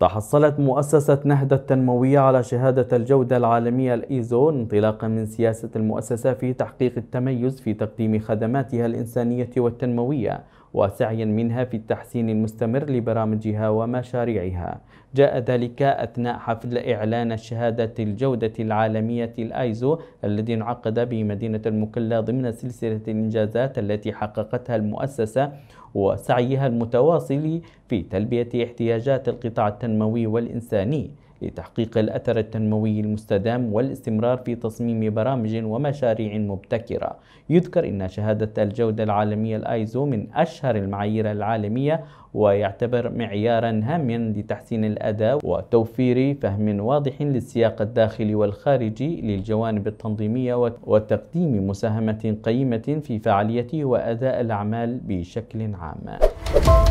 تحصلت مؤسسة نهدة التنموية على شهادة الجودة العالمية الإيزو انطلاقا من سياسة المؤسسة في تحقيق التميز في تقديم خدماتها الإنسانية والتنموية وسعيا منها في التحسين المستمر لبرامجها ومشاريعها جاء ذلك أثناء حفل إعلان شهادة الجودة العالمية الآيزو الذي انعقد بمدينة المكلا ضمن سلسلة الإنجازات التي حققتها المؤسسة وسعيها المتواصل في تلبية احتياجات القطاع التنموي والإنساني لتحقيق الأثر التنموي المستدام والاستمرار في تصميم برامج ومشاريع مبتكرة يذكر أن شهادة الجودة العالمية الآيزو من أشهر المعايير العالمية ويعتبر معيارا هاما لتحسين الأداء وتوفير فهم واضح للسياق الداخلي والخارجي للجوانب التنظيمية وتقديم مساهمة قيمة في فعالية وأداء الأعمال بشكل عام.